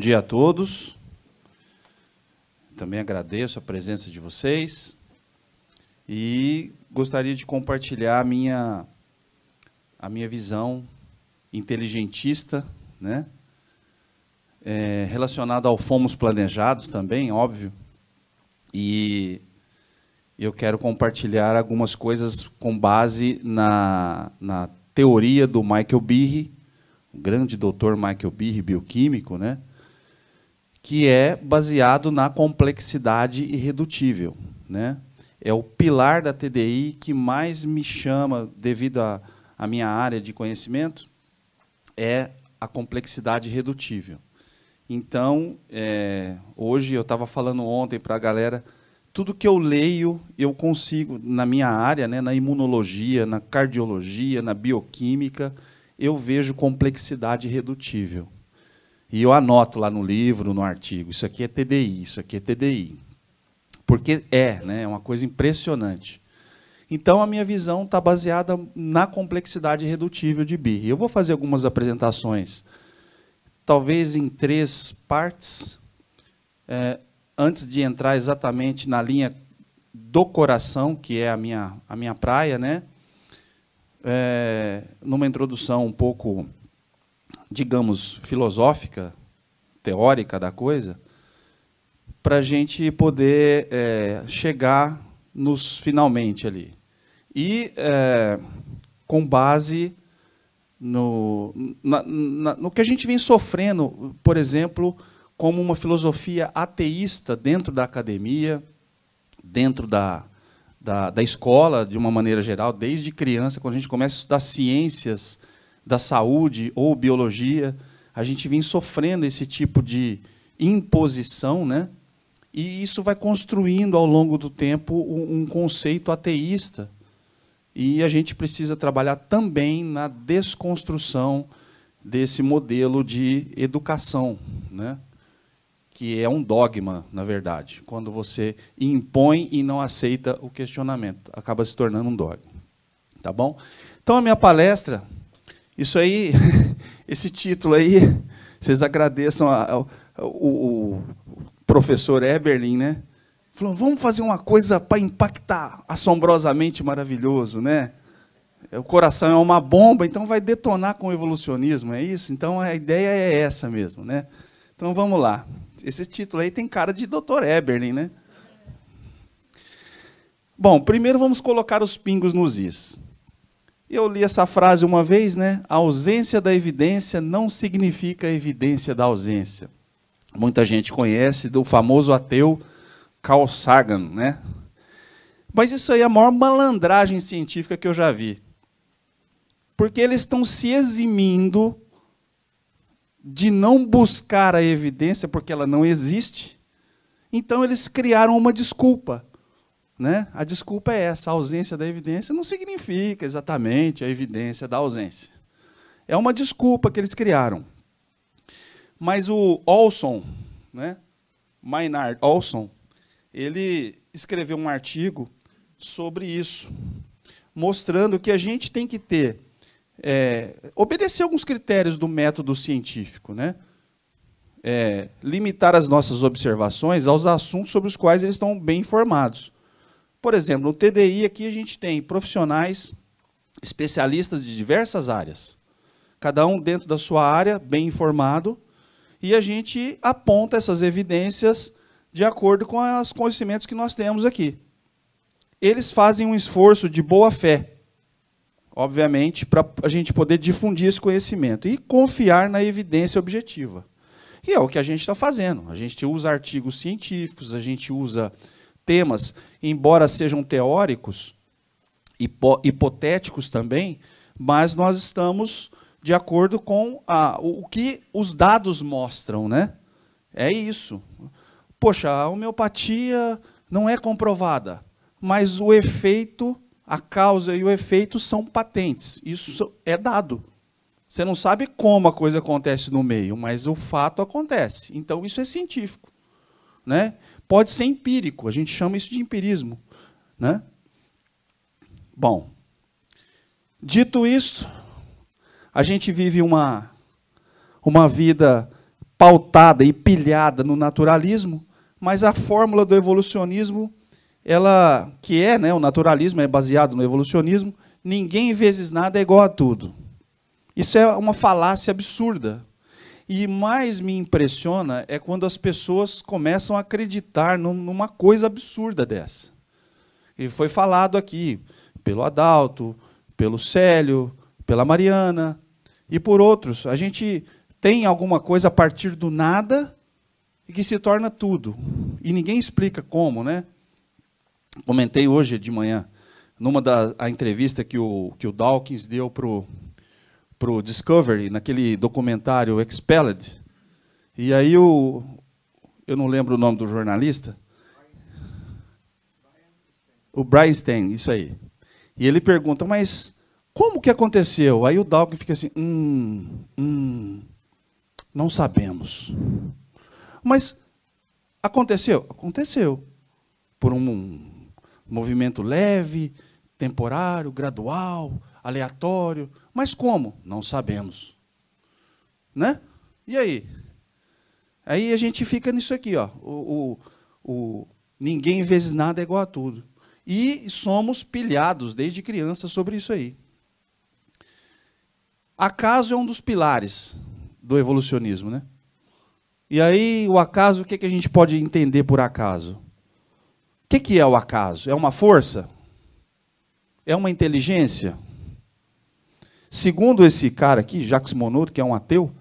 dia a todos. Também agradeço a presença de vocês e gostaria de compartilhar a minha a minha visão inteligentista, né? É, relacionada ao fomos planejados também, óbvio. E eu quero compartilhar algumas coisas com base na, na teoria do Michael Birri, o grande doutor Michael Birri, bioquímico, né? que é baseado na complexidade irredutível. Né? É o pilar da TDI que mais me chama, devido à minha área de conhecimento, é a complexidade irredutível. Então, é, hoje, eu estava falando ontem para a galera, tudo que eu leio, eu consigo, na minha área, né, na imunologia, na cardiologia, na bioquímica, eu vejo complexidade irredutível. E eu anoto lá no livro, no artigo, isso aqui é TDI, isso aqui é TDI. Porque é, né? É uma coisa impressionante. Então, a minha visão está baseada na complexidade redutível de BI. Eu vou fazer algumas apresentações, talvez em três partes, é, antes de entrar exatamente na linha do coração, que é a minha, a minha praia, né? É, numa introdução um pouco digamos, filosófica, teórica da coisa, para a gente poder é, chegar nos finalmente ali. E é, com base no, na, na, no que a gente vem sofrendo, por exemplo, como uma filosofia ateísta dentro da academia, dentro da, da, da escola, de uma maneira geral, desde criança, quando a gente começa a estudar ciências da saúde ou biologia, a gente vem sofrendo esse tipo de imposição, né? E isso vai construindo ao longo do tempo um, conceito ateísta. E a gente precisa trabalhar também na desconstrução desse modelo de educação, né? que é um dogma, na verdade. Quando você impõe e não aceita o questionamento, acaba se tornando um dogma. Tá bom? Então, a minha palestra isso aí, esse título aí, vocês agradeçam ao, professor Eberlin, né? Falou, vamos fazer uma coisa para impactar assombrosamente maravilhoso, né? É, o coração é uma bomba, então vai detonar com o evolucionismo, é isso? Então a ideia é essa mesmo, né? Então vamos lá. Esse título aí tem cara de doutor Eberlin, né? Bom, primeiro vamos colocar os pingos nos is. Eu li essa frase uma vez, né? A ausência da evidência não significa a evidência da ausência. Muita gente conhece do famoso ateu Carl Sagan, né? Mas isso aí é a maior malandragem científica que eu já vi. Porque eles estão se eximindo de não buscar a evidência porque ela não existe. Então eles criaram uma desculpa. Né? A desculpa é essa: a ausência da evidência não significa exatamente a evidência da ausência. É uma desculpa que eles criaram. Mas o Olson, né? Maynard Olson, ele escreveu um artigo sobre isso, mostrando que a gente tem que ter é, obedecer alguns critérios do método científico, né? É, limitar as nossas observações aos assuntos sobre os quais eles estão bem informados. Por exemplo, no TDI aqui a gente tem profissionais especialistas de diversas áreas, cada um dentro da sua área, bem informado, e a gente aponta essas evidências de acordo com os conhecimentos que nós temos aqui. Eles fazem um esforço de boa fé, obviamente, para a gente poder difundir esse conhecimento e confiar na evidência objetiva. E é o que a gente está fazendo. A gente usa artigos científicos, a gente usa temas, embora sejam teóricos, hipotéticos também, mas nós estamos de acordo com a, o que os dados mostram, né? É isso. Poxa, a homeopatia não é comprovada, mas o efeito, a causa e o efeito são patentes. Isso é dado. Você não sabe como a coisa acontece no meio, mas o fato acontece. Então isso é científico, né? pode ser empírico, a gente chama isso de empirismo. Né? Bom, dito isso, a gente vive uma, uma vida pautada e pilhada no naturalismo, mas a fórmula do evolucionismo, ela que é, né, o naturalismo é baseado no evolucionismo, ninguém vezes nada é igual a tudo. Isso é uma falácia absurda, e mais me impressiona é quando as pessoas começam a acreditar numa coisa absurda dessa. E foi falado aqui pelo Adalto, pelo Célio, pela Mariana e por outros. A gente tem alguma coisa a partir do nada e que se torna tudo. E ninguém explica como, né? Comentei hoje de manhã, numa da a entrevista que o, que o Dawkins deu para o para o Discovery, naquele documentário Expelled. E aí o. Eu não lembro o nome do jornalista. O Brian Stein, isso aí. E ele pergunta, mas como que aconteceu? Aí o Dalton fica assim, hum, hum, não sabemos. Mas aconteceu? Aconteceu. Por um movimento leve, temporário, gradual, aleatório. Mas como? Não sabemos. Né? E aí? Aí a gente fica nisso aqui, ó. O, o, o ninguém vezes nada é igual a tudo. E somos pilhados desde criança sobre isso aí. Acaso é um dos pilares do evolucionismo, né? E aí, o acaso, o que, que a gente pode entender por acaso? O que, que é o acaso? É uma força? É uma inteligência? Segundo esse cara aqui, Jacques Monod, que é um ateu,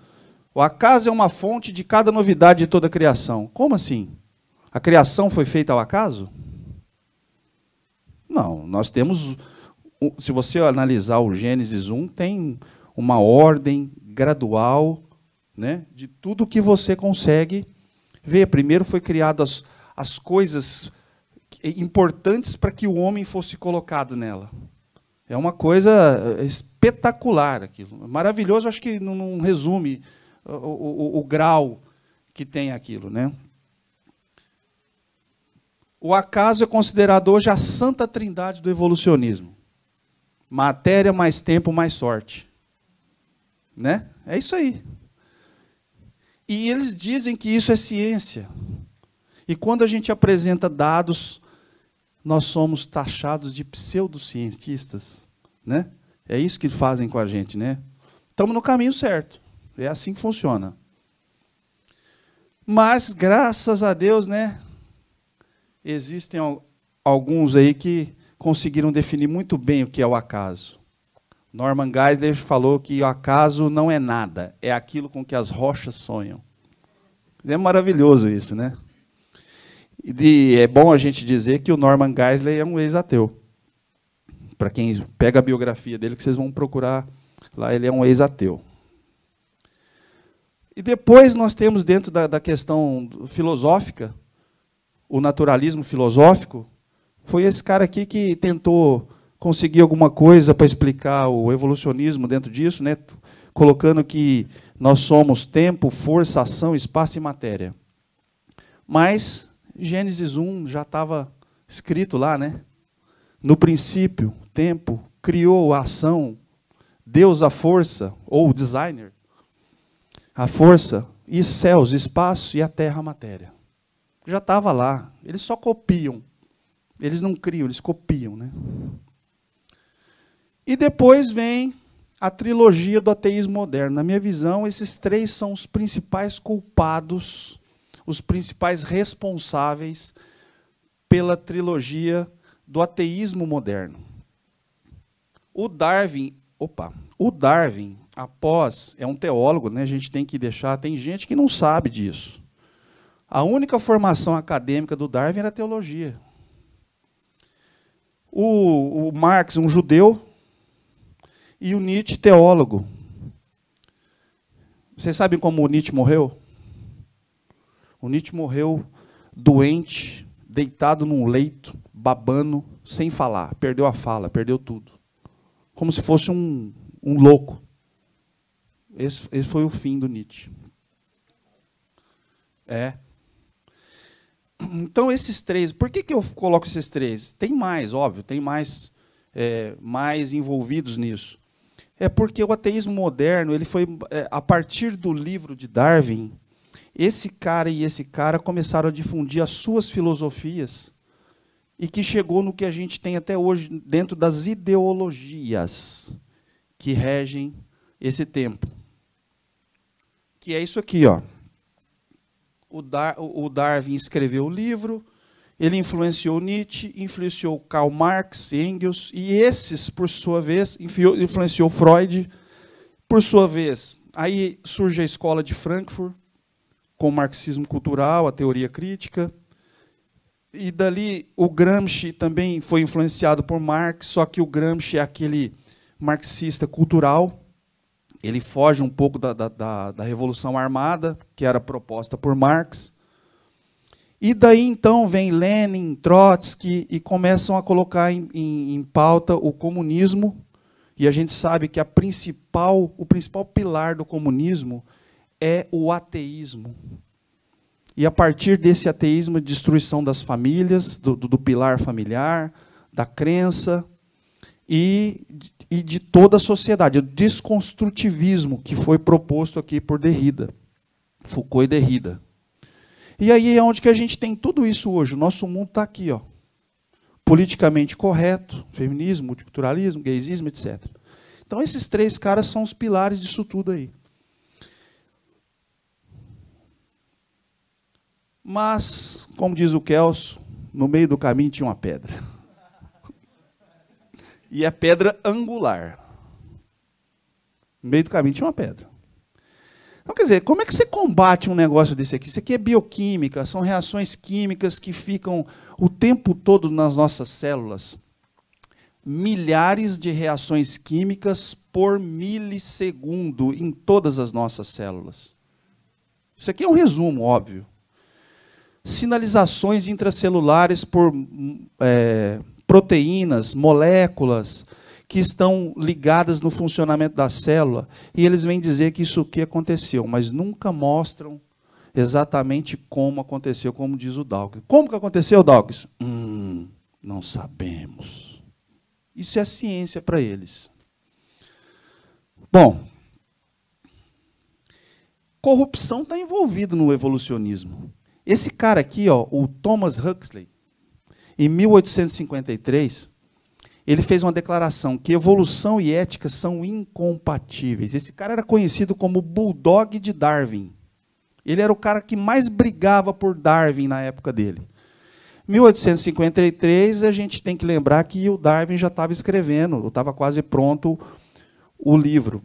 o acaso é uma fonte de cada novidade de toda a criação. Como assim? A criação foi feita ao acaso? Não, nós temos. Se você analisar o Gênesis 1, tem uma ordem gradual né, de tudo que você consegue ver. Primeiro foi criado as, as coisas importantes para que o homem fosse colocado nela. É uma coisa eh, espetacular aquilo. Maravilhoso, acho que não, resume o, o, o, grau que tem aquilo. Né? O acaso é considerado hoje a santa trindade do evolucionismo. Matéria, mais tempo, mais sorte. Né? É isso aí. E eles dizem que isso é ciência. E quando a gente apresenta dados nós somos taxados de pseudocientistas, né? É isso que fazem com a gente, né? Estamos no caminho certo. É assim que funciona. Mas graças a Deus, né? Existem alguns aí que conseguiram definir muito bem o que é o acaso. Norman Geisler falou que o acaso não é nada, é aquilo com que as rochas sonham. É maravilhoso isso, né? E é bom a gente dizer que o Norman Geisler é um ex-ateu. Para quem pega a biografia dele, que vocês vão procurar lá, ele é um ex-ateu. E depois nós temos, dentro da, da questão filosófica, o naturalismo filosófico, foi esse cara aqui que tentou conseguir alguma coisa para explicar o evolucionismo dentro disso, né? colocando que nós somos tempo, força, ação, espaço e matéria. Mas Gênesis 1 já estava escrito lá, né? No princípio, tempo, criou a ação, Deus a força, ou o designer, a força, e céus, espaço, e a terra, a matéria. Já estava lá. Eles só copiam. Eles não criam, eles copiam, né? E depois vem a trilogia do ateísmo moderno. Na minha visão, esses três são os principais culpados os principais responsáveis pela trilogia do ateísmo moderno. O Darwin, opa, o Darwin, após, é um teólogo, né? A gente tem que deixar, tem gente que não sabe disso. A única formação acadêmica do Darwin era teologia. O, o Marx, um judeu, e o Nietzsche, teólogo. Vocês sabem como o Nietzsche morreu? O Nietzsche morreu doente, deitado num leito, babando, sem falar. Perdeu a fala, perdeu tudo. Como se fosse um, um louco. Esse, esse foi o fim do Nietzsche. É. Então, esses três. Por que, que eu coloco esses três? Tem mais, óbvio, tem mais, é, mais envolvidos nisso. É porque o ateísmo moderno, ele foi, é, a partir do livro de Darwin, esse cara e esse cara começaram a difundir as suas filosofias e que chegou no que a gente tem até hoje dentro das ideologias que regem esse tempo. Que é isso aqui, ó. O, Dar o Darwin escreveu o livro, ele influenciou Nietzsche, influenciou Karl Marx, Engels, e esses, por sua vez, influenciou Freud. Por sua vez, aí surge a escola de Frankfurt, com o marxismo cultural, a teoria crítica. E dali o Gramsci também foi influenciado por Marx, só que o Gramsci é aquele marxista cultural. Ele foge um pouco da, da, da, da Revolução Armada, que era proposta por Marx. E daí então vem Lenin, Trotsky e começam a colocar em, em, em, pauta o comunismo. E a gente sabe que a principal, o principal pilar do comunismo é o ateísmo. E a partir desse ateísmo, destruição das famílias, do, do, do pilar familiar, da crença e, e de toda a sociedade, o desconstrutivismo que foi proposto aqui por Derrida, Foucault e Derrida. E aí é onde que a gente tem tudo isso hoje. O nosso mundo está aqui, ó. Politicamente correto, feminismo, multiculturalismo, gaysismo, etc. Então esses três caras são os pilares disso tudo aí. Mas, como diz o Kelso, no meio do caminho tinha uma pedra. E é pedra angular. No meio do caminho tinha uma pedra. Então, quer dizer, como é que você combate um negócio desse aqui? Isso aqui é bioquímica, são reações químicas que ficam o tempo todo nas nossas células. Milhares de reações químicas por milissegundo em todas as nossas células. Isso aqui é um resumo, óbvio sinalizações intracelulares por é, proteínas, moléculas que estão ligadas no funcionamento da célula, e eles vêm dizer que isso que aconteceu, mas nunca mostram exatamente como aconteceu, como diz o Dawkins. Como que aconteceu, Dawkins? Hum, não sabemos. Isso é ciência para eles. Bom, corrupção está envolvida no evolucionismo. Esse cara aqui, ó, o Thomas Huxley, em 1853, ele fez uma declaração que evolução e ética são incompatíveis. Esse cara era conhecido como Bulldog de Darwin. Ele era o cara que mais brigava por Darwin na época dele. 1853, a gente tem que lembrar que o Darwin já estava escrevendo, estava quase pronto o livro,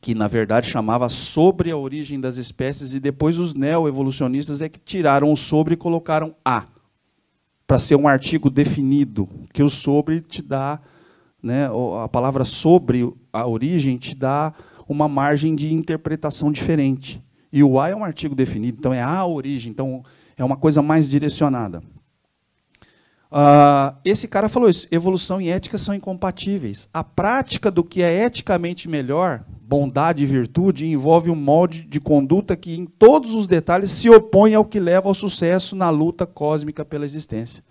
que na verdade chamava sobre a origem das espécies, e depois os neoevolucionistas é que tiraram o sobre e colocaram a, para ser um artigo definido, que o sobre te dá, né, a palavra sobre a origem te dá uma margem de interpretação diferente. E o a é um artigo definido, então é a origem, então é uma coisa mais direcionada. Uh, esse cara falou isso: evolução e ética são incompatíveis. A prática do que é eticamente melhor bondade e virtude envolve um molde de conduta que, em todos os detalhes, se opõe ao que leva ao sucesso na luta cósmica pela existência.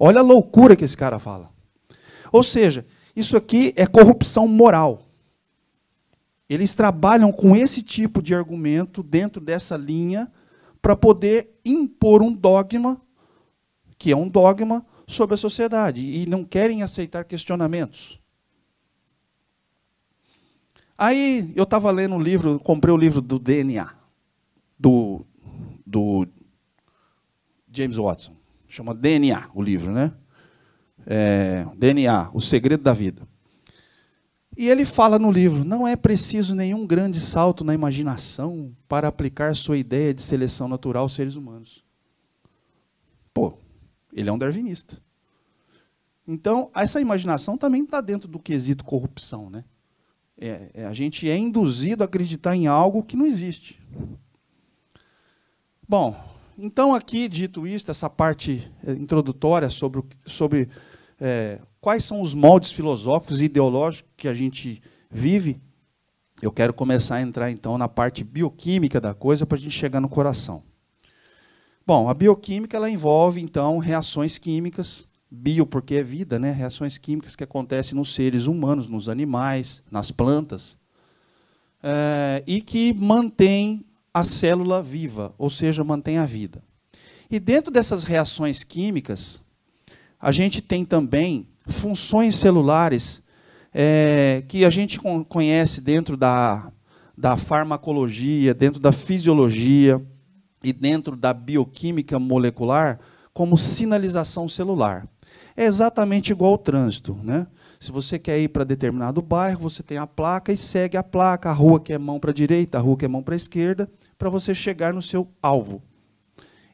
Olha a loucura que esse cara fala. Ou seja, isso aqui é corrupção moral. Eles trabalham com esse tipo de argumento dentro dessa linha para poder impor um dogma, que é um dogma, sobre a sociedade. E não querem aceitar questionamentos. Aí eu estava lendo um livro, comprei o livro do DNA, do, do James Watson. Chama DNA o livro, né? É, DNA, o segredo da vida. E ele fala no livro: não é preciso nenhum grande salto na imaginação para aplicar sua ideia de seleção natural aos seres humanos. Pô, ele é um darwinista. Então, essa imaginação também está dentro do quesito corrupção, né? É, é, a gente é induzido a acreditar em algo que não existe. Bom, então aqui dito isto, essa parte é, introdutória sobre, sobre é, quais são os moldes filosóficos e ideológicos que a gente vive, eu quero começar a entrar então na parte bioquímica da coisa para a gente chegar no coração. Bom, a bioquímica ela envolve então reações químicas Bio, porque é vida, né? reações químicas que acontecem nos seres humanos, nos animais, nas plantas, é, e que mantém a célula viva, ou seja, mantém a vida. E dentro dessas reações químicas, a gente tem também funções celulares é, que a gente conhece dentro da, da farmacologia, dentro da fisiologia e dentro da bioquímica molecular como sinalização celular é exatamente igual ao trânsito. Né? Se você quer ir para determinado bairro, você tem a placa e segue a placa, a rua que é mão para a direita, a rua que é mão para a esquerda, para você chegar no seu alvo.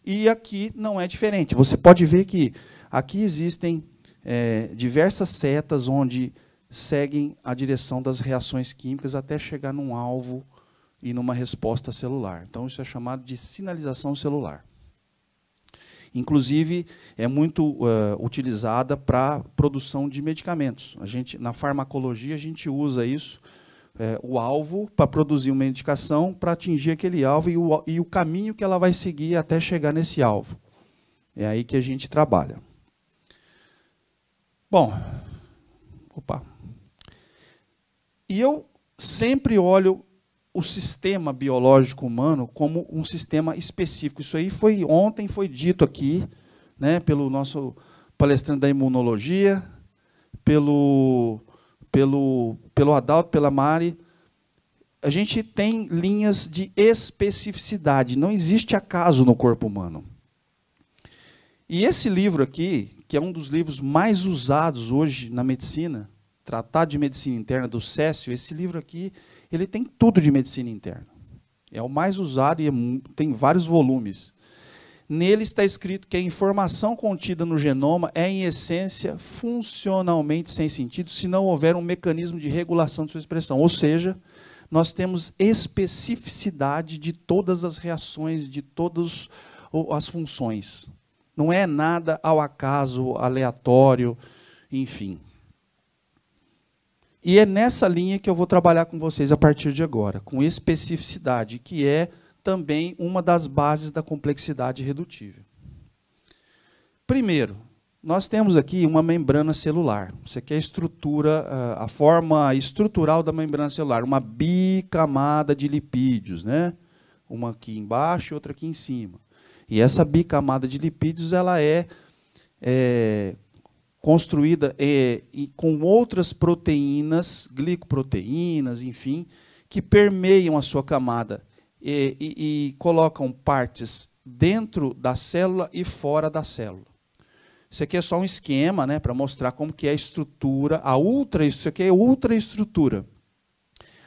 E aqui não é diferente. Você pode ver que aqui existem é, diversas setas onde seguem a direção das reações químicas até chegar num alvo e numa resposta celular. Então, isso é chamado de sinalização celular. Inclusive, é muito uh, utilizada para produção de medicamentos. A gente, na farmacologia, a gente usa isso, é, o alvo, para produzir uma medicação, para atingir aquele alvo e o, e o caminho que ela vai seguir até chegar nesse alvo. É aí que a gente trabalha. Bom, opa. E eu sempre olho o sistema biológico humano como um sistema específico. Isso aí foi ontem foi dito aqui, né, pelo nosso palestrante da imunologia, pelo pelo pelo Adalto, pela Mari. A gente tem linhas de especificidade, não existe acaso no corpo humano. E esse livro aqui, que é um dos livros mais usados hoje na medicina, Tratado de Medicina Interna do Cécio, esse livro aqui ele tem tudo de medicina interna. É o mais usado e é, tem vários volumes. Nele está escrito que a informação contida no genoma é, em essência, funcionalmente sem sentido se não houver um mecanismo de regulação de sua expressão. Ou seja, nós temos especificidade de todas as reações, de todas as funções. Não é nada ao acaso, aleatório, enfim. E é nessa linha que eu vou trabalhar com vocês a partir de agora, com especificidade, que é também uma das bases da complexidade redutível. Primeiro, nós temos aqui uma membrana celular. Isso aqui é a estrutura, eh, a forma estrutural da membrana celular, uma bicamada de lipídios, né? Uma aqui embaixo, outra aqui em cima. E essa bicamada de lipídios, ela é, é construída é, com outras proteínas, glicoproteínas, enfim, que permeiam a sua camada e, é, e, e colocam partes dentro da célula e fora da célula. Isso aqui é só um esquema, né, para mostrar como que é a estrutura, a ultra, isso aqui é ultra estrutura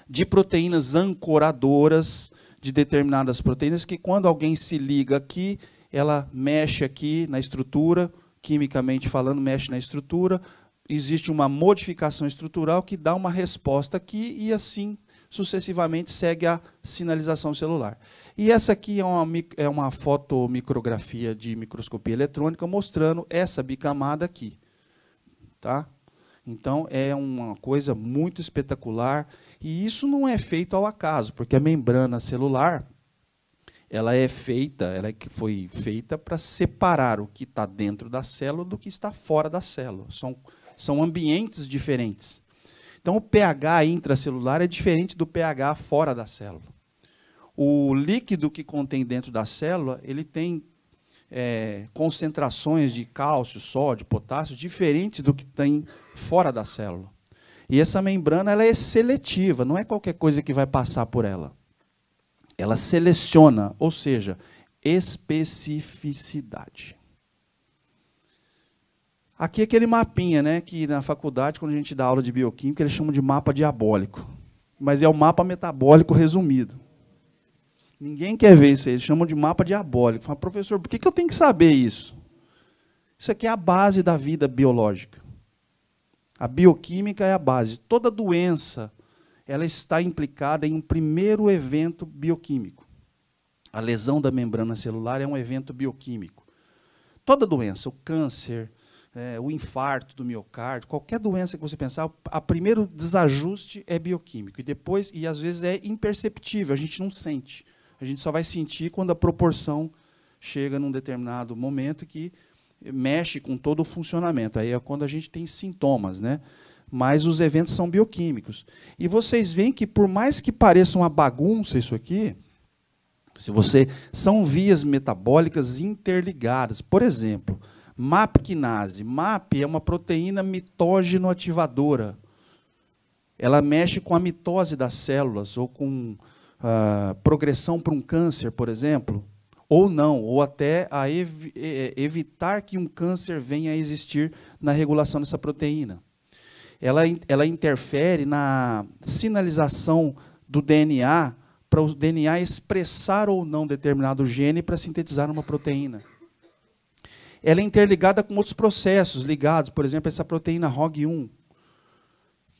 de proteínas ancoradoras de determinadas proteínas que quando alguém se liga aqui, ela mexe aqui na estrutura, quimicamente falando, mexe na estrutura, existe uma modificação estrutural que dá uma resposta aqui e assim sucessivamente segue a sinalização celular. E essa aqui é uma, é uma fotomicrografia de microscopia eletrônica mostrando essa bicamada aqui. Tá? Então é uma coisa muito espetacular e isso não é feito ao acaso, porque a membrana celular ela é feita, ela é foi feita para separar o que está dentro da célula do que está fora da célula. São, são ambientes diferentes. Então, o pH intracelular é diferente do pH fora da célula. O líquido que contém dentro da célula, ele tem é, concentrações de cálcio, sódio, potássio diferentes do que tem fora da célula. E essa membrana ela é seletiva, não é qualquer coisa que vai passar por ela. Ela seleciona, ou seja, especificidade. Aqui é aquele mapinha, né, que na faculdade, quando a gente dá aula de bioquímica, eles chamam de mapa diabólico. Mas é o mapa metabólico resumido. Ninguém quer ver isso aí, eles chamam de mapa diabólico. Fala, professor, por que, que eu tenho que saber isso? Isso aqui é a base da vida biológica. A bioquímica é a base. Toda doença ela está implicada em um primeiro evento bioquímico. A lesão da membrana celular é um evento bioquímico. Toda doença, o câncer, é, o infarto do miocárdio, qualquer doença que você pensar, o primeiro desajuste é bioquímico e depois e às vezes é imperceptível, a gente não sente. A gente só vai sentir quando a proporção chega num determinado momento que mexe com todo o funcionamento. Aí é quando a gente tem sintomas, né? mas os eventos são bioquímicos. E vocês veem que, por mais que pareça uma bagunça isso aqui, se você são vias metabólicas interligadas. Por exemplo, MAP quinase. MAP é uma proteína mitógeno ativadora. Ela mexe com a mitose das células ou com ah, progressão para um câncer, por exemplo, ou não, ou até a ev eh, evitar que um câncer venha a existir na regulação dessa proteína ela, ela interfere na sinalização do DNA para o DNA expressar ou não determinado gene para sintetizar uma proteína. Ela é interligada com outros processos ligados, por exemplo, essa proteína ROG1,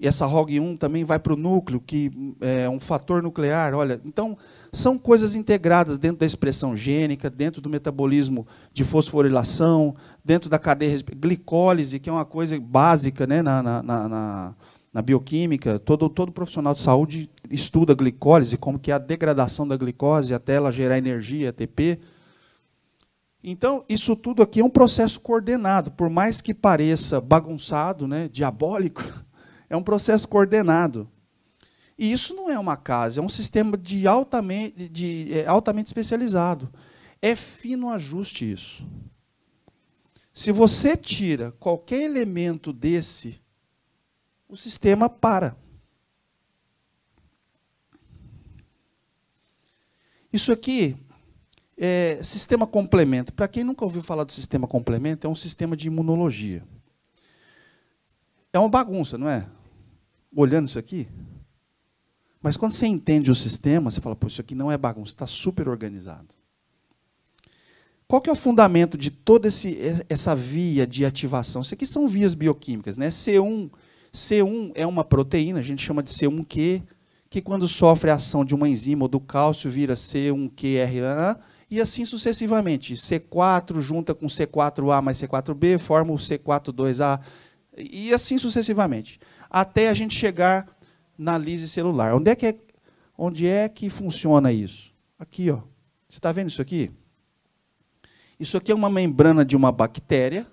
e essa ROG1 também vai para o núcleo, que é, é um fator nuclear. Olha, então são coisas integradas dentro da expressão gênica, dentro do metabolismo de fosforilação, dentro da cadeia glicólise, que é uma coisa básica né, na, na, na, na bioquímica. Todo, todo profissional de saúde estuda glicólise, como que é a degradação da glicose até ela gerar energia, ATP. Então, isso tudo aqui é um processo coordenado, por mais que pareça bagunçado, né, diabólico É um processo coordenado. E isso não é uma casa, é um sistema de altamente, de, é, altamente especializado. É fino ajuste isso. Se você tira qualquer elemento desse, o sistema para. Isso aqui é sistema complemento. Para quem nunca ouviu falar do sistema complemento, é um sistema de imunologia. É uma bagunça, não é? olhando isso aqui. Mas quando você entende o sistema, você fala, pô, isso aqui não é bagunça, está super organizado. Qual que é o fundamento de toda esse, essa via de ativação? Isso aqui são vias bioquímicas, né? C1, C1 é uma proteína, a gente chama de C1Q, que quando sofre a ação de uma enzima ou do cálcio vira C1QRA e assim sucessivamente. C4 junta com C4A mais C4B forma o C42A e assim sucessivamente até a gente chegar na lise celular. Onde é que, é, onde é que funciona isso? Aqui, ó. Você está vendo isso aqui? Isso aqui é uma membrana de uma bactéria,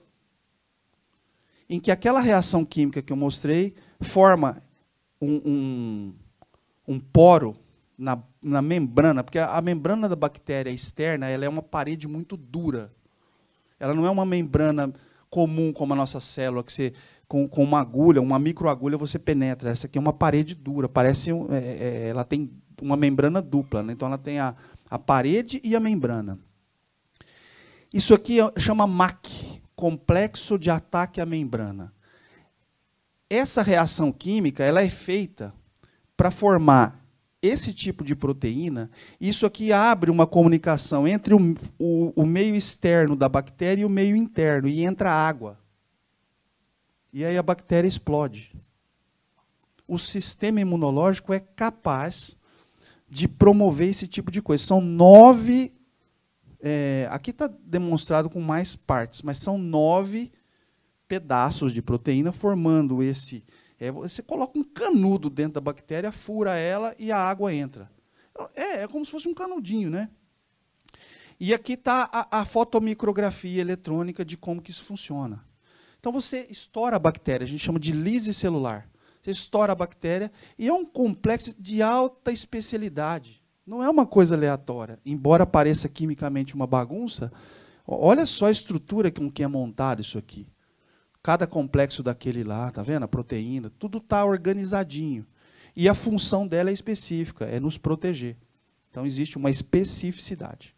em que aquela reação química que eu mostrei forma um, um, um poro na, na, membrana, porque a, a, membrana da bactéria externa ela é uma parede muito dura. Ela não é uma membrana comum como a nossa célula, que você com, com uma agulha, uma microagulha, você penetra. Essa aqui é uma parede dura, parece um, é, é, é, ela tem uma membrana dupla, né? então ela tem a, a parede e a membrana. Isso aqui é, chama MAC, complexo de ataque à membrana. Essa reação química ela é feita para formar esse tipo de proteína. Isso aqui abre uma comunicação entre o, o, o meio externo da bactéria e o meio interno, e entra água. E aí a bactéria explode. O sistema imunológico é capaz de promover esse tipo de coisa. São nove. É, aqui está demonstrado com mais partes, mas são nove pedaços de proteína formando esse. É, você coloca um canudo dentro da bactéria, fura ela e a água entra. É, é como se fosse um canudinho, né? E aqui está a, a fotomicrografia eletrônica de como que isso funciona. Então você estoura a bactéria, a gente chama de lise celular. Você estoura a bactéria e é um complexo de alta especialidade. Não é uma coisa aleatória. Embora pareça quimicamente uma bagunça, olha só a estrutura com que é montado isso aqui. Cada complexo daquele lá, tá vendo? A proteína, tudo está organizadinho. E a função dela é específica, é nos proteger. Então existe uma especificidade.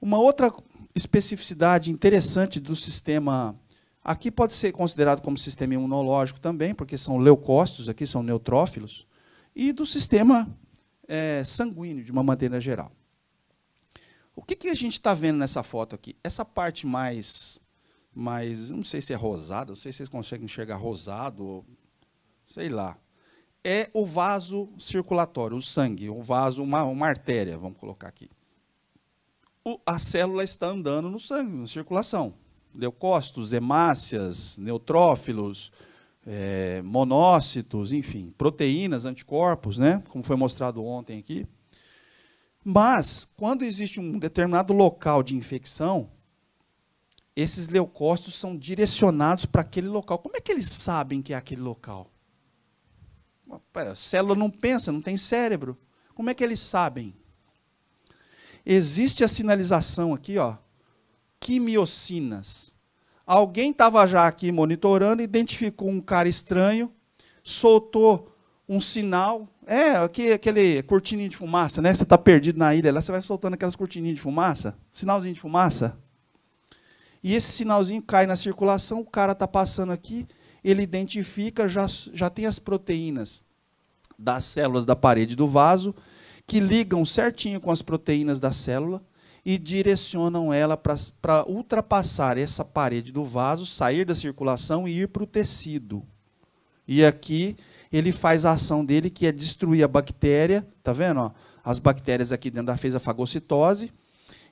Uma outra especificidade interessante do sistema Aqui pode ser considerado como sistema imunológico também, porque são leucócitos, aqui são neutrófilos, e do sistema é, sanguíneo, de uma maneira geral. O que, que a gente está vendo nessa foto aqui? Essa parte mais, mais, não sei se é rosado, não sei se vocês conseguem enxergar rosado, ou, sei lá. É o vaso circulatório, o sangue, o vaso, uma, uma artéria, vamos colocar aqui. O, a célula está andando no sangue, na circulação leucócitos, hemácias, neutrófilos, é, monócitos, enfim, proteínas, anticorpos, né? como foi mostrado ontem aqui. Mas, quando existe um determinado local de infecção, esses leucócitos são direcionados para aquele local. Como é que eles sabem que é aquele local? A célula não pensa, não tem cérebro. Como é que eles sabem? Existe a sinalização aqui, ó, quimiocinas. Alguém estava já aqui monitorando, identificou um cara estranho, soltou um sinal. É, aqui, aquele cortininho de fumaça, né? Você está perdido na ilha lá, você vai soltando aquelas cortininhas de fumaça, sinalzinho de fumaça. E esse sinalzinho cai na circulação, o cara está passando aqui, ele identifica, já, já tem as proteínas das células da parede do vaso, que ligam certinho com as proteínas da célula e direcionam ela para ultrapassar essa parede do vaso, sair da circulação e ir para o tecido. E aqui ele faz a ação dele que é destruir a bactéria, tá vendo? Ó? As bactérias aqui dentro da fez a fagocitose,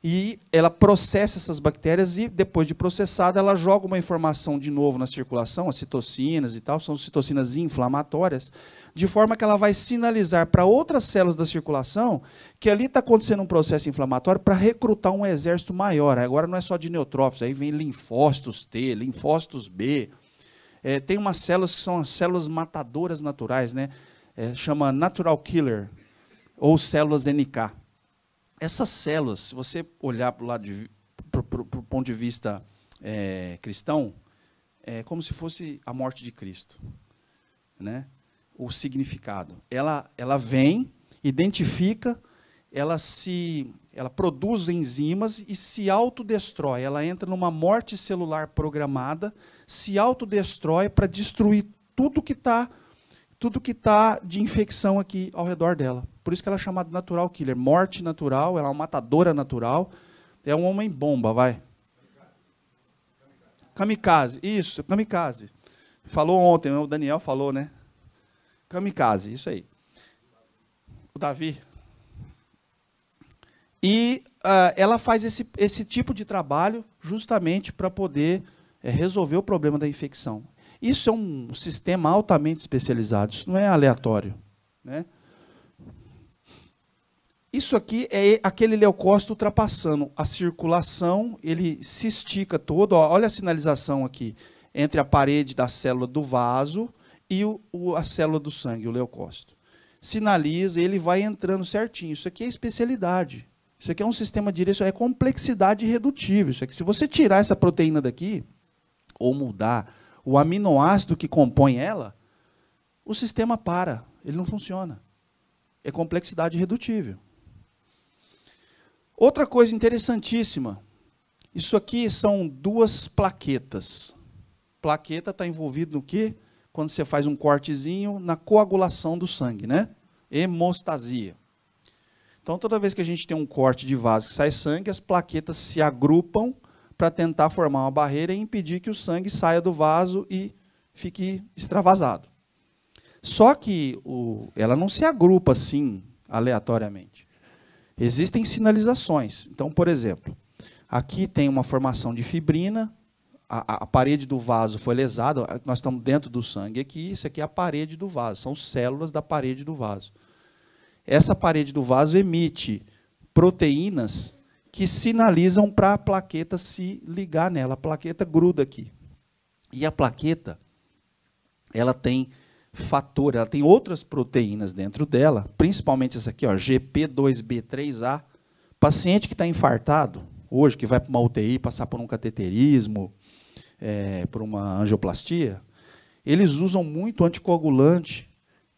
e ela processa essas bactérias e depois de processada ela joga uma informação de novo na circulação, as citocinas e tal, são citocinas inflamatórias, de forma que ela vai sinalizar para outras células da circulação que ali está acontecendo um processo inflamatório para recrutar um exército maior. Agora não é só de neutrófilos, aí vem linfócitos T, linfócitos B. É, tem umas células que são as células matadoras naturais, né? É, chama natural killer ou células NK essas células, se você olhar para o ponto de vista é, cristão, é como se fosse a morte de Cristo, né? O significado. Ela, ela vem, identifica, ela se, ela produz enzimas e se autodestrói. Ela entra numa morte celular programada, se autodestrói para destruir tudo que está tudo que está de infecção aqui ao redor dela. Por isso que ela é chamada natural killer, morte natural, ela é uma matadora natural, é um homem bomba, vai. Kamikaze, isso, kamikaze. Falou ontem, o Daniel falou, né? Kamikaze, isso aí. O Davi. E uh, ela faz esse, esse tipo de trabalho justamente para poder é, resolver o problema da infecção. Isso é um sistema altamente especializado, isso não é aleatório. Né? Isso aqui é aquele leucócito ultrapassando a circulação, ele se estica todo. Ó, olha a sinalização aqui entre a parede da célula do vaso e o, o, a célula do sangue, o leucócito. Sinaliza, ele vai entrando certinho. Isso aqui é especialidade. Isso aqui é um sistema direcional, é complexidade irredutível. Isso aqui, se você tirar essa proteína daqui, ou mudar o aminoácido que compõe ela, o sistema para, ele não funciona. É complexidade redutível. Outra coisa interessantíssima, isso aqui são duas plaquetas. Plaqueta está envolvido no que? Quando você faz um cortezinho na coagulação do sangue, né? Hemostasia. Então, toda vez que a gente tem um corte de vaso que sai sangue, as plaquetas se agrupam para tentar formar uma barreira e impedir que o sangue saia do vaso e fique extravasado. Só que o, ela não se agrupa assim, aleatoriamente. Existem sinalizações. Então, por exemplo, aqui tem uma formação de fibrina, a, a, parede do vaso foi lesada, nós estamos dentro do sangue aqui, isso aqui é a parede do vaso, são células da parede do vaso. Essa parede do vaso emite proteínas que sinalizam para a plaqueta se ligar nela. A plaqueta gruda aqui. E a plaqueta, ela tem fator, ela tem outras proteínas dentro dela, principalmente essa aqui, ó, GP2B3A. Paciente que está infartado, hoje, que vai para uma UTI, passar por um cateterismo, é, por uma angioplastia, eles usam muito anticoagulante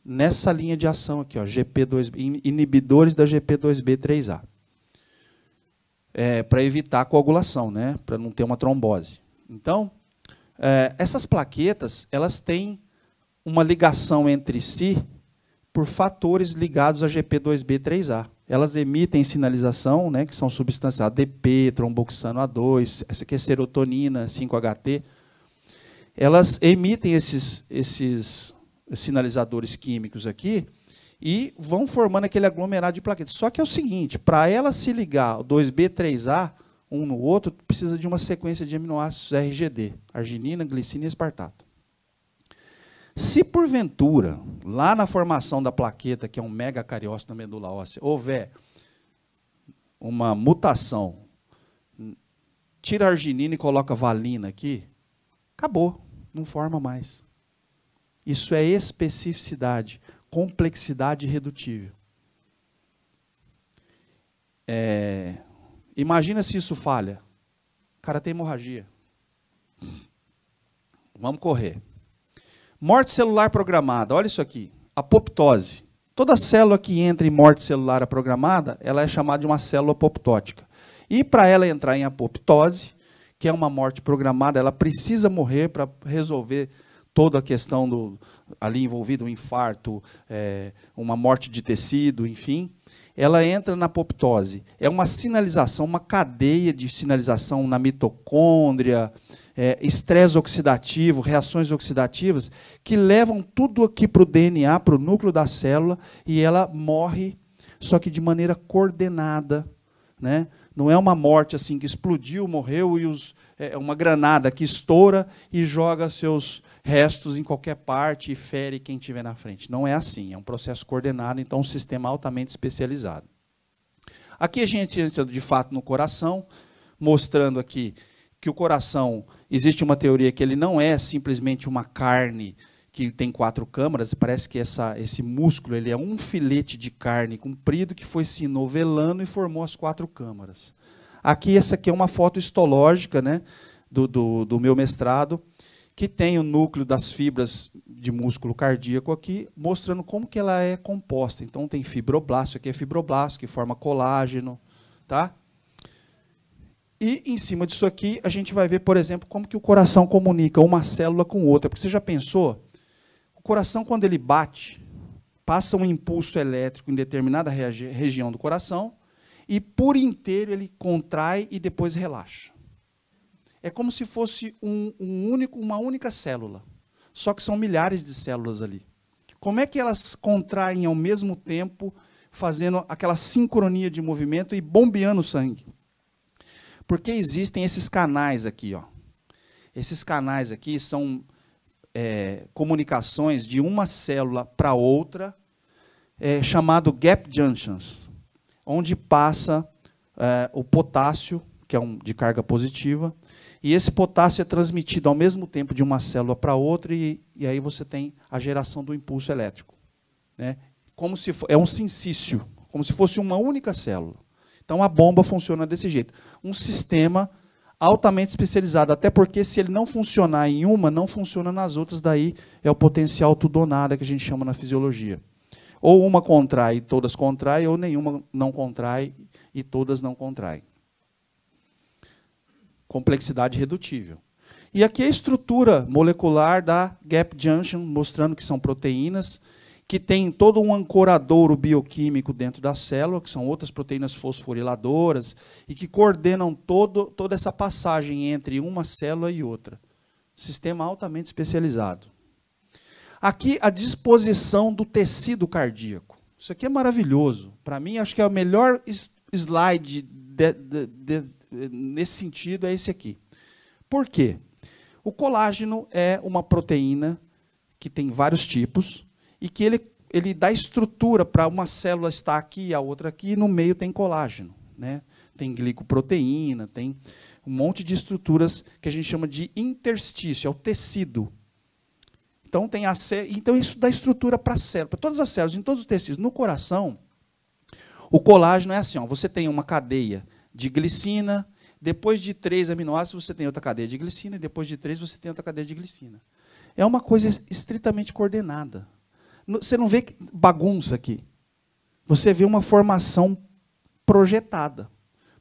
nessa linha de ação aqui, ó, GP2, inibidores da GP2B3A é, para evitar a coagulação, né? para não ter uma trombose. Então, é, essas plaquetas elas têm uma ligação entre si por fatores ligados a GP2B3A. Elas emitem sinalização, né, que são substâncias ADP, tromboxano A2, essa aqui é serotonina, 5-HT. Elas emitem esses, esses sinalizadores químicos aqui, e vão formando aquele aglomerado de plaquetas. Só que é o seguinte, para ela se ligar 2B, 3A, um no outro, precisa de uma sequência de aminoácidos RGD, arginina, glicina e espartato. Se porventura, lá na formação da plaqueta, que é um megacariócito na medula óssea, houver uma mutação, tira arginina e coloca valina aqui, acabou, não forma mais. Isso é especificidade complexidade irredutível. É, imagina se isso falha. O cara tem hemorragia. Vamos correr. Morte celular programada. Olha isso aqui. Apoptose. Toda célula que entra em morte celular programada, ela é chamada de uma célula apoptótica. E para ela entrar em apoptose, que é uma morte programada, ela precisa morrer para resolver toda a questão do, ali envolvido um infarto, é, uma morte de tecido, enfim, ela entra na apoptose. É uma sinalização, uma cadeia de sinalização na mitocôndria, é, estresse oxidativo, reações oxidativas, que levam tudo aqui para o DNA, para o núcleo da célula, e ela morre, só que de maneira coordenada. Né? Não é uma morte assim que explodiu, morreu e os, é uma granada que estoura e joga seus restos em qualquer parte e fere quem estiver na frente. Não é assim, é um processo coordenado, então um sistema altamente especializado. Aqui a gente entra de fato no coração, mostrando aqui que o coração, existe uma teoria que ele não é simplesmente uma carne que tem quatro câmaras, parece que essa, esse músculo ele é um filete de carne comprido que foi se novelando e formou as quatro câmaras. Aqui, essa aqui é uma foto histológica né, do, do, do meu mestrado, que tem o núcleo das fibras de músculo cardíaco aqui, mostrando como que ela é composta. Então tem fibroblasto, aqui é fibroblasto, que forma colágeno, tá? E em cima disso aqui, a gente vai ver, por exemplo, como que o coração comunica uma célula com outra. Porque você já pensou? O coração, quando ele bate, passa um impulso elétrico em determinada regi região do coração e por inteiro ele contrai e depois relaxa é como se fosse um, um único, uma única célula. Só que são milhares de células ali. Como é que elas contraem ao mesmo tempo, fazendo aquela sincronia de movimento e bombeando o sangue? Porque existem esses canais aqui, ó. Esses canais aqui são é, comunicações de uma célula para outra, é, chamado gap junctions, onde passa é, o potássio, que é um de carga positiva, e esse potássio é transmitido ao mesmo tempo de uma célula para outra, e, e aí você tem a geração do impulso elétrico. Né? Como se for, é um sincício, como se fosse uma única célula. Então a bomba funciona desse jeito. Um sistema altamente especializado, até porque se ele não funcionar em uma, não funciona nas outras, daí é o potencial tudo ou nada que a gente chama na fisiologia. Ou uma contrai e todas contraem, ou nenhuma não contrai e todas não contraem complexidade redutível. E aqui é a estrutura molecular da gap junction, mostrando que são proteínas, que tem todo um ancoradouro bioquímico dentro da célula, que são outras proteínas fosforiladoras, e que coordenam todo, toda essa passagem entre uma célula e outra. Sistema altamente especializado. Aqui a disposição do tecido cardíaco. Isso aqui é maravilhoso. Para mim, acho que é o melhor slide de, de, de nesse sentido é esse aqui. Por quê? O colágeno é uma proteína que tem vários tipos e que ele, ele dá estrutura para uma célula estar aqui, a outra aqui, e no meio tem colágeno. Né? Tem glicoproteína, tem um monte de estruturas que a gente chama de interstício, é o tecido. Então, tem a então isso dá estrutura para a célula, para todas as células, em todos os tecidos. No coração, o colágeno é assim: ó, você tem uma cadeia de glicina, depois de três aminoácidos, você tem outra cadeia de glicina, e depois de três, você tem outra cadeia de glicina. É uma coisa estritamente coordenada. Você não vê bagunça aqui. Você vê uma formação projetada.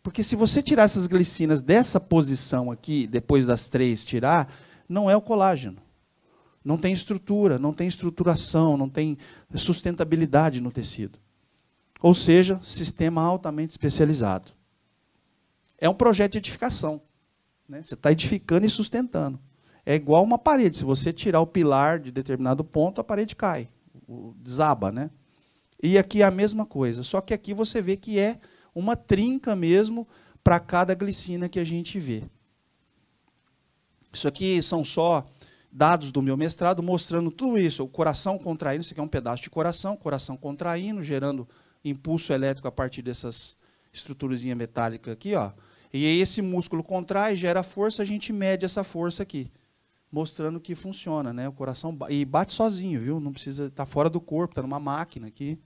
Porque se você tirar essas glicinas dessa posição aqui, depois das três tirar, não é o colágeno. Não tem estrutura, não tem estruturação, não tem sustentabilidade no tecido. Ou seja, sistema altamente especializado é um projeto de edificação. Né? Você está edificando e sustentando. É igual uma parede. Se você tirar o pilar de determinado ponto, a parede cai, o, desaba, né? E aqui é a mesma coisa, só que aqui você vê que é uma trinca mesmo para cada glicina que a gente vê. Isso aqui são só dados do meu mestrado mostrando tudo isso. O coração contraindo, isso aqui é um pedaço de coração, coração contraindo, gerando impulso elétrico a partir dessas estruturas metálicas aqui, ó. E esse músculo contrai, gera força, a gente mede essa força aqui, mostrando que funciona, né? O coração ba e bate sozinho, viu? Não precisa estar tá fora do corpo, está numa máquina aqui.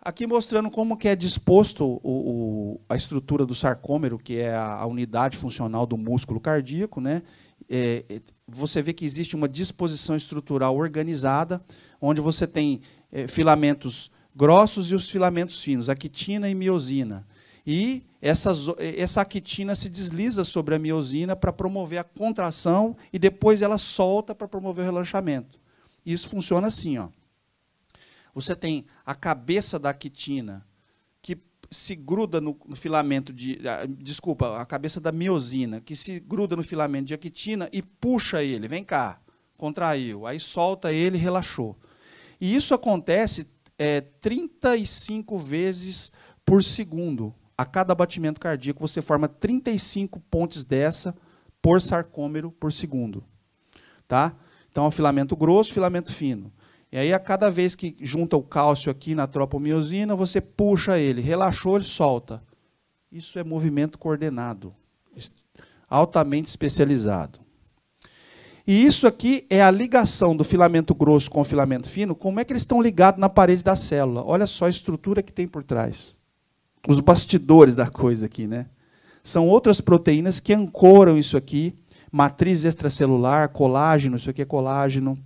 Aqui mostrando como que é disposto o, o, a estrutura do sarcômero, que é a, a unidade funcional do músculo cardíaco, né? É, é você vê que existe uma disposição estrutural organizada, onde você tem é, filamentos grossos e os filamentos finos, actina e miosina e essa, essa actina se desliza sobre a miosina para promover a contração e depois ela solta para promover o relaxamento. isso funciona assim, ó. Você tem a cabeça da actina que se gruda no, no filamento de, ah, desculpa, a cabeça da miosina que se gruda no filamento de actina e puxa ele, vem cá, contraiu, aí solta ele, relaxou. E isso acontece é, 35 vezes por segundo a cada batimento cardíaco você forma 35 pontes dessa por sarcômero por segundo. Tá? Então, é filamento grosso, filamento fino. E aí, a cada vez que junta o cálcio aqui na tropomiosina, você puxa ele, relaxou, ele solta. Isso é movimento coordenado, altamente especializado. E isso aqui é a ligação do filamento grosso com o filamento fino, como é que eles estão ligados na parede da célula. Olha só a estrutura que tem por trás os bastidores da coisa aqui, né? São outras proteínas que ancoram isso aqui, matriz extracelular, colágeno, isso aqui é colágeno,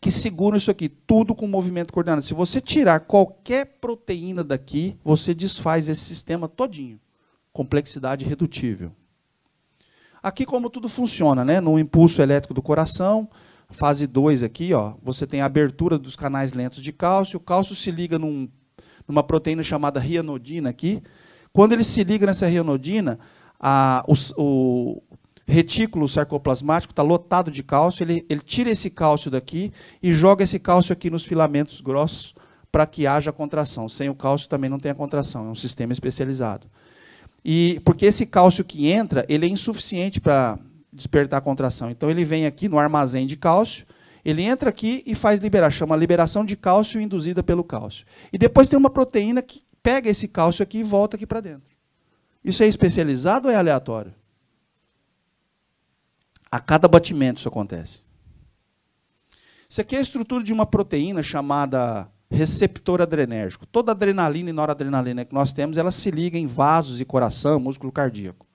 que seguram isso aqui, tudo com movimento coordenado. Se você tirar qualquer proteína daqui, você desfaz esse sistema todinho. Complexidade redutível. Aqui como tudo funciona, né? No impulso elétrico do coração, fase 2 aqui, ó, você tem a abertura dos canais lentos de cálcio, o cálcio se liga num numa proteína chamada rianodina aqui. Quando ele se liga nessa rianodina, a, o, o, retículo sarcoplasmático está lotado de cálcio, ele, ele tira esse cálcio daqui e joga esse cálcio aqui nos filamentos grossos para que haja contração. Sem o cálcio também não tem a contração, é um sistema especializado. E porque esse cálcio que entra, ele é insuficiente para despertar a contração. Então ele vem aqui no armazém de cálcio, ele entra aqui e faz liberar, chama liberação de cálcio induzida pelo cálcio. E depois tem uma proteína que pega esse cálcio aqui e volta aqui para dentro. Isso é especializado ou é aleatório? A cada batimento isso acontece. Isso aqui é a estrutura de uma proteína chamada receptor adrenérgico. Toda adrenalina e noradrenalina que nós temos, ela se liga em vasos e coração, músculo cardíaco.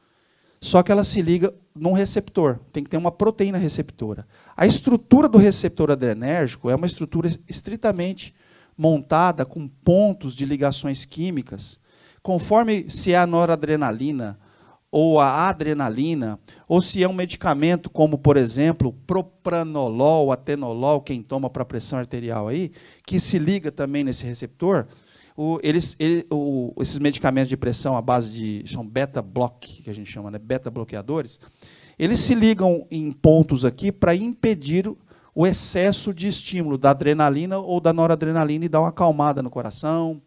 Só que ela se liga num receptor, tem que ter uma proteína receptora. A estrutura do receptor adrenérgico é uma estrutura estritamente montada com pontos de ligações químicas. Conforme se é a noradrenalina ou a adrenalina, ou se é um medicamento como, por exemplo, propranolol, atenolol, quem toma para pressão arterial aí, que se liga também nesse receptor, o, eles, ele, o, esses medicamentos de pressão à base de. são beta-block, que a gente chama, né? Beta-bloqueadores. Eles se ligam em pontos aqui para impedir o, excesso de estímulo da adrenalina ou da noradrenalina e dar uma acalmada no coração,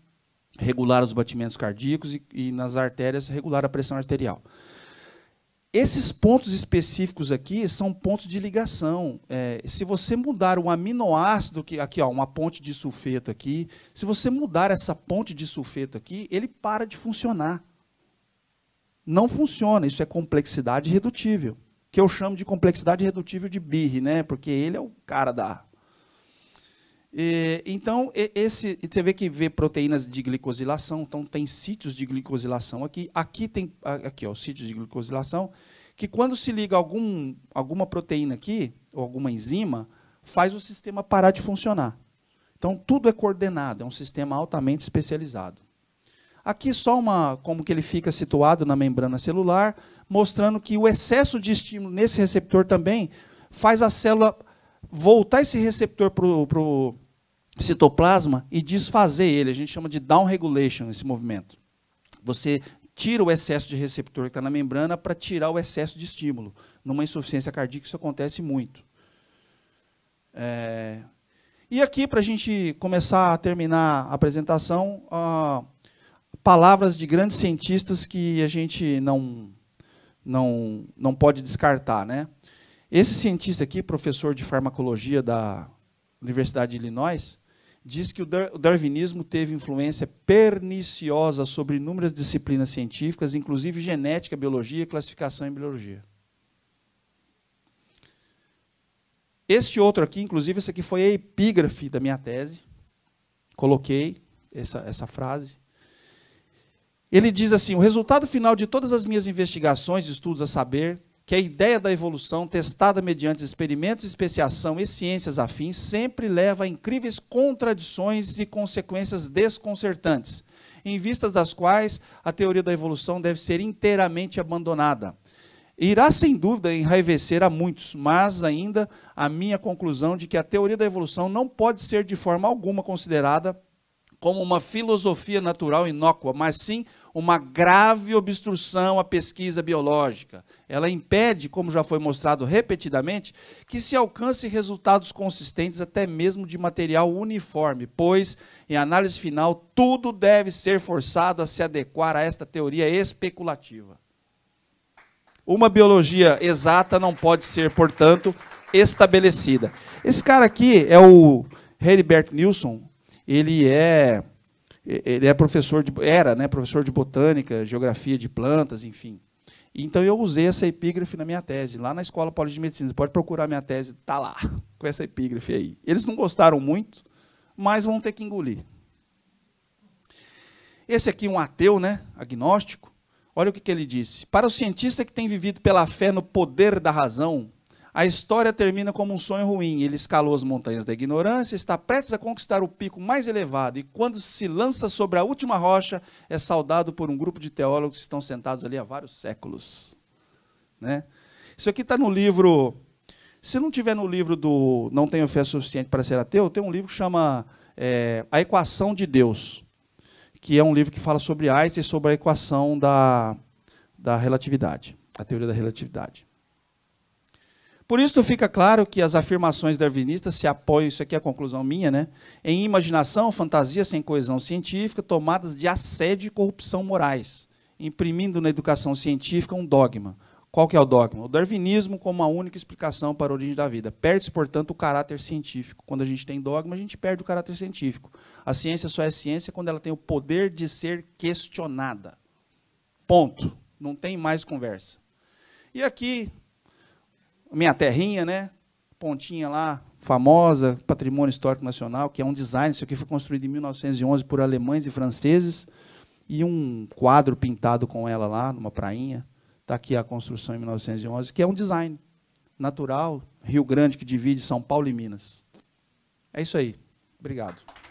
regular os batimentos cardíacos e, e nas artérias, regular a pressão arterial. Esses pontos específicos aqui são pontos de ligação. É, se você mudar um aminoácido, que, aqui ó, uma ponte de sulfeto aqui, se você mudar essa ponte de sulfeto aqui, ele para de funcionar. Não funciona, isso é complexidade redutível, que eu chamo de complexidade redutível de Birre, né? porque ele é o cara da e, então, esse, você vê que vê proteínas de glicosilação, então tem sítios de glicosilação aqui. Aqui tem aqui, ó, sítios de glicosilação, que quando se liga algum, alguma proteína aqui, ou alguma enzima, faz o sistema parar de funcionar. Então, tudo é coordenado, é um sistema altamente especializado. Aqui só uma como que ele fica situado na membrana celular, mostrando que o excesso de estímulo nesse receptor também faz a célula voltar esse receptor para o citoplasma e desfazer ele. A gente chama de down regulation esse movimento. Você tira o excesso de receptor que está na membrana para tirar o excesso de estímulo. Numa insuficiência cardíaca isso acontece muito. É... E aqui, para a gente começar a terminar a apresentação, ah, palavras de grandes cientistas que a gente não, não, não pode descartar. Né? Esse cientista aqui, professor de farmacologia da Universidade de Illinois, diz que o darwinismo teve influência perniciosa sobre inúmeras disciplinas científicas, inclusive genética, biologia, classificação e biologia. Este outro aqui, inclusive, esse aqui foi a epígrafe da minha tese. Coloquei essa, essa frase. Ele diz assim: o resultado final de todas as minhas investigações, estudos a saber, que a ideia da evolução, testada mediante experimentos, especiação e ciências afins, sempre leva a incríveis contradições e consequências desconcertantes, em vistas das quais a teoria da evolução deve ser inteiramente abandonada. Irá, sem dúvida, enraivecer a muitos, mas ainda a minha conclusão de que a teoria da evolução não pode ser de forma alguma considerada como uma filosofia natural inócua, mas sim uma grave obstrução à pesquisa biológica. Ela impede, como já foi mostrado repetidamente, que se alcance resultados consistentes até mesmo de material uniforme, pois, em análise final, tudo deve ser forçado a se adequar a esta teoria especulativa. Uma biologia exata não pode ser, portanto, estabelecida. Esse cara aqui é o Heribert Nilsson, ele é ele é professor de era, né, professor de botânica, geografia de plantas, enfim. Então eu usei essa epígrafe na minha tese, lá na Escola Paulista de Medicina. Você pode procurar minha tese, tá lá, com essa epígrafe aí. Eles não gostaram muito, mas vão ter que engolir. Esse aqui um ateu, né, agnóstico. Olha o que, que ele disse. Para o cientista que tem vivido pela fé no poder da razão, a história termina como um sonho ruim. Ele escalou as montanhas da ignorância, está prestes a conquistar o pico mais elevado, e quando se lança sobre a última rocha, é saudado por um grupo de teólogos que estão sentados ali há vários séculos. Né? Isso aqui está no livro. Se não tiver no livro do Não Tenho Fé Suficiente para Ser Ateu, tem um livro que chama é, A Equação de Deus, que é um livro que fala sobre Einstein e sobre a equação da, da relatividade, a teoria da relatividade. Por isso fica claro que as afirmações darwinistas se apoiam, isso aqui é a conclusão minha, né? em imaginação, fantasia sem coesão científica, tomadas de assédio e corrupção morais, imprimindo na educação científica um dogma. Qual que é o dogma? O darwinismo como a única explicação para a origem da vida. Perde-se, portanto, o caráter científico. Quando a gente tem dogma, a gente perde o caráter científico. A ciência só é ciência quando ela tem o poder de ser questionada. Ponto. Não tem mais conversa. E aqui, minha terrinha, né? Pontinha lá, famosa, patrimônio histórico nacional, que é um design, isso aqui foi construído em 1911 por alemães e franceses, e um quadro pintado com ela lá, numa prainha, está aqui a construção em 1911, que é um design natural, Rio Grande que divide São Paulo e Minas. É isso aí. Obrigado.